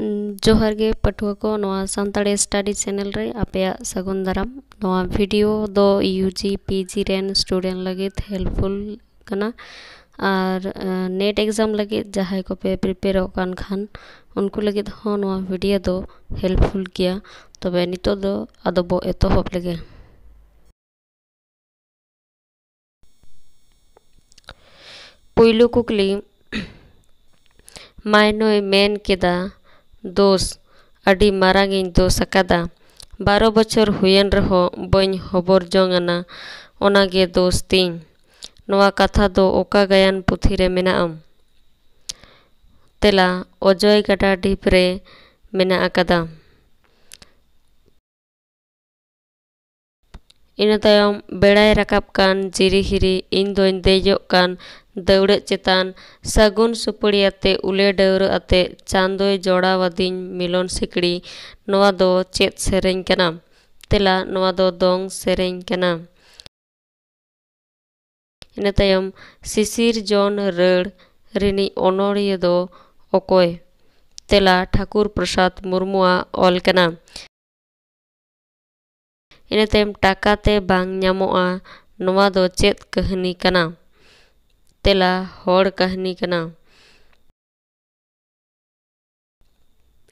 जोहर गे पठुआ को नवा सानी स्टाडी चैनल रे आपे सगुन दाराम वीडियो दो यूजी पीजी रेन स्टूडेंट लगे हेल्पफुल करना और नेट एग्जाम लगे जहाँ को पे प्रिपेयर कान खान उनको लगे तो हाँ, नवा वीडियो दो हेल्पफुल किया तब तो, तो दो अद बो एतोब लगे पोलो कुकली मायनो मेन केदा ᱫᱳᱥ ᱟᱹᱰᱤ ᱢᱟᱨᱟᱝ ᱤᱧ ᱫᱳᱥ ᱟᱠᱟᱫᱟ ᱵᱟᱨᱚ ᱵᱚᱪᱷᱚᱨ ᱦᱩᱭᱮᱱ ᱨᱮᱦᱚᱸ ᱵᱟᱹᱧ ᱦᱚᱵᱚᱨ ᱡᱚᱝ ᱟᱱᱟ ᱚᱱᱟᱜᱮ ᱫᱳᱥ ᱛᱤᱧ ᱱᱚᱣᱟ ᱠᱟᱛᱷᱟ ᱫᱚ ᱚᱠᱟ ᱜᱟᱭᱟᱱ ᱯᱩᱛᱷᱤ ᱨᱮ ᱢᱮᱱᱟᱜᱼᱟ ᱛᱮᱞᱟ ᱚᱡᱚᱭ ᱜᱟᱰᱟ ᱰᱷᱤᱯ ᱨᱮ ᱢᱮᱱᱟᱜ ᱟᱠᱟᱫᱟ ᱤᱱᱟᱹ ᱛᱟᱭᱚᱢ ᱵᱮᱲᱟᱭ ᱨᱟᱠᱟᱵ ᱠᱟᱱ ᱡᱤᱨᱤ ᱦᱤᱨᱤ ᱤᱧ ᱫᱚᱧ ᱫᱮᱡᱚᱜ ᱠᱟᱱ ᱫᱟᱹᱣᱲᱟᱹᱜ ᱪᱮᱛᱟᱱ ᱥᱟᱹᱜᱩᱱ ᱥᱩᱯᱟᱹᱲᱤ ᱟᱛᱮ ᱩᱞᱮ ᱰᱟᱹᱣᱨᱟᱹ ᱟᱛᱮ ᱪᱟᱸᱫᱳᱭ ᱡᱚᱲᱟᱣ ᱟᱹᱫᱤᱧ ᱢᱤᱞᱚᱱ ᱥᱤᱠᱲᱤ ᱱᱚᱣᱟ ᱫᱚ ᱪᱮᱫ ᱥᱮᱨᱮᱧ ᱠᱟᱱᱟ ᱛᱮᱞᱟ ᱱᱚᱣᱟ ᱫᱚ ᱫᱚᱝ ᱥᱮᱨᱮᱧ ᱠᱟᱱᱟ ᱤᱱᱟᱹ ᱛᱟᱭᱚم ᱥᱤᱥᱤᱨ ᱡᱚᱱ ᱨᱟᱹᱲ ᱨᱤᱱᱤᱡ ᱚᱱᱚᱲᱦᱤᱭᱟᱹ ᱫᱚ ᱚᱠᱚᱭ ᱛᱮᱞᱟ ᱴᱷᱟᱹᱠᱩᱨ ᱯᱨᱚᱥᱟᱫᱽ ᱢᱩᱨᱢᱩᱣᱟᱜ ᱚᱞ ᱠᱟᱱᱟ ᱤᱱᱟᱹᱛᱟᱭᱚᱢ ᱴᱟᱠᱟᱛᱮ ᱵᱟᱝ ᱧᱟᱢᱚᱜᱼᱟ ᱱᱚᱣᱟ ᱫᱚ ᱪᱮᱫ ᱠᱟᱹᱦᱱᱤ ᱠᱟᱱᱟ ᱛᱮᱞᱟ ᱦᱚᱲ ᱠᱟᱹᱦᱱᱤ ᱠᱟᱱᱟ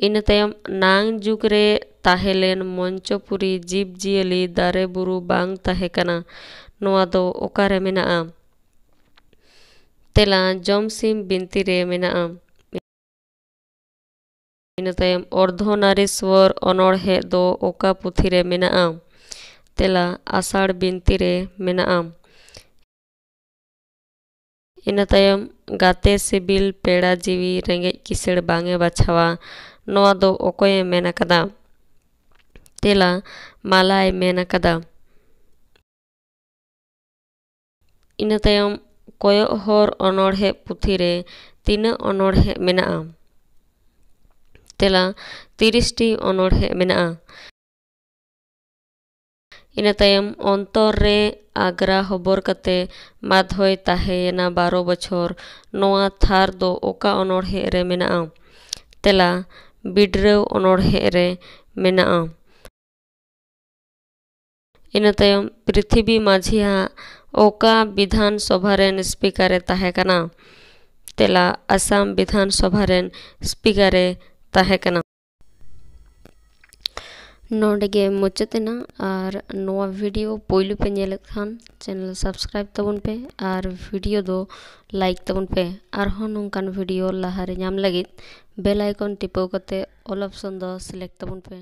ᱤᱱᱟᱹ ᱛᱟᱭᱚᱢ ᱱᱟᱝ ᱡᱩᱜᱽ ᱨᱮ ᱛᱟᱦᱮᱸ ᱞᱮᱱ ᱢᱚᱧᱪᱚᱯᱩᱨᱤ ᱡᱤᱵᱽᱼᱡᱤᱭᱟᱹᱞᱤ ᱫᱟᱨᱮ ᱵᱩᱨᱩ ᱵᱟᱝ ᱛᱟᱦᱮᱸ ᱠᱟᱱᱟ ᱱᱚᱣᱟ ᱫᱚ ᱚᱠᱟᱨᱮ ᱢᱮᱱᱟᱜᱼᱟ ᱛᱮᱞᱟ ᱡᱚᱢᱥᱤᱢ ᱵᱤᱱᱛᱤ ᱨᱮ ᱢᱮᱱᱟᱜᱼᱟ ᱤᱱᱟᱹ ᱛᱟᱭᱚᱢ ᱚᱨᱫᱷᱚ ᱱᱟᱨᱤᱥᱥᱚᱨ ᱚᱱᱚᱬᱦᱮ ᱫᱚ ᱚᱠᱟ ᱯᱩᱛᱷᱤ ᱨᱮ ᱢᱮᱱᱟᱜᱼᱟ ᱛᱮᱞᱟ ᱟᱥᱟᱲ ᱵᱤᱱᱛᱤ ᱨᱮ ᱢᱮᱱᱟᱜᱼᱟ ᱤᱱᱟᱹ ᱛᱟᱭᱚᱢ ᱜᱟᱛᱮ ᱥᱤᱵᱤᱞ ᱯᱮᱲᱟ ᱡᱤᱣᱤ ᱨᱮᱸᱜᱮᱡ ᱠᱤᱥᱟᱹᱬ ᱵᱟᱝᱮ ᱵᱟᱪᱷᱟᱣᱟ ᱱᱚᱣᱟ ᱫᱚ ᱚᱠᱚᱭᱮ ᱢᱮᱱ ᱟᱠᱟᱫᱟ ᱛᱮᱞᱟ ᱢᱟᱞᱟᱭ ᱢᱮᱱ ᱟᱠᱟᱫᱟ ᱤᱱᱟᱹ ᱛᱟᱭᱚᱢ ᱠᱚᱭᱚᱜ ᱦᱚᱨ ᱚᱱᱚᱬᱦᱮ ᱯᱩᱛᱷᱤ ᱨᱮ ᱛᱤᱱᱟᱹᱜ ᱚᱱᱚᱬᱦᱮ ᱢᱮᱱᱟᱜᱼᱟ ᱛᱮᱞᱟ ᱛᱤᱨᱤᱥᱴᱤ ᱚᱱᱚᱬᱦᱮ ᱢᱮᱱᱟᱜᱼᱟ ᱤᱱᱟᱹ ᱛᱟᱭᱚᱢ ᱚᱱᱛᱚᱨ ᱨᱮ ᱟᱜᱽᱨᱟ ᱦᱚᱵᱚᱨ ᱠᱟᱛᱮ ᱢᱟᱫᱷᱚᱭ ᱛᱟᱦᱮᱸᱭᱮᱱᱟ ᱵᱟᱨᱚ ᱵᱚᱪᱷᱚᱨ ᱱᱚᱣᱟ ᱛᱷᱟᱨ ᱫᱚ ᱚᱠᱟ ᱚᱱᱚᱬᱦᱮᱸ ᱨᱮ ᱢᱮᱱᱟᱜᱼᱟ ᱛᱮᱞᱟ ᱵᱤᱰᱨᱟᱹᱣ ᱚᱱᱚᱬᱦᱮᱸ ᱨᱮ ᱢᱮᱱᱟᱜᱼᱟ ᱤᱱᱟᱹ ᱛᱟᱭᱚᱢ ᱯᱨᱤᱛᱷᱤᱵᱤ ᱢᱟᱹᱡᱷᱤᱭᱟᱜ ᱚᱠᱟ ᱵᱤᱫᱷᱟᱱ ᱥᱚᱵᱷᱟ ᱨᱮᱱ ᱥᱯᱤᱠᱟᱨᱮ ᱛᱟᱦᱮᱸ ᱠᱟᱱᱟ ᱛᱮᱞᱟ ᱟᱥᱟᱢ ᱵᱤᱫᱷᱟᱱ ᱥᱚᱵᱷᱟ ᱨᱮᱱ ᱥᱯᱤᱠᱟᱨᱮ ᱛᱟᱦᱮᱸ ᱠᱟᱱᱟ ᱱᱚᱰᱮᱜᱮ ᱢᱩᱪᱟᱹᱫ ᱮᱱᱟ ᱟᱨ ᱱᱚᱣᱟ ᱵᱷᱤᱰᱤᱭᱳ ᱯᱳᱭᱞᱳ ᱯᱮ ᱧᱮᱞᱮᱫ ᱠᱷᱟᱱ ᱪᱮᱱᱮᱞ ᱥᱟᱵᱥᱠᱨᱟᱭᱤᱵ ᱛᱟᱵᱚᱱ ᱯᱮ ᱟᱨ ᱵᱷᱤᱰᱤᱭᱳ ᱫᱚ ᱞᱟᱭᱤᱠ ᱛᱟᱵᱚᱱ ᱯᱮ ᱟᱨᱦᱚᱸ ᱱᱚᱝᱠᱟᱱ ᱵᱷᱤᱰᱤᱭᱳ ᱞᱟᱦᱟᱨᱮ ᱧᱟᱢ ᱞᱟᱹᱜᱤᱫ ᱵᱮᱞ ᱟᱭᱠᱚᱱ ᱴᱤᱯᱟᱹᱣ ᱠᱟᱛᱮ ᱚᱞ ᱚᱯᱥᱚᱱ ᱫᱚ ᱥᱤᱞᱮᱠᱴ ᱛᱟᱵᱚᱱ ᱯᱮ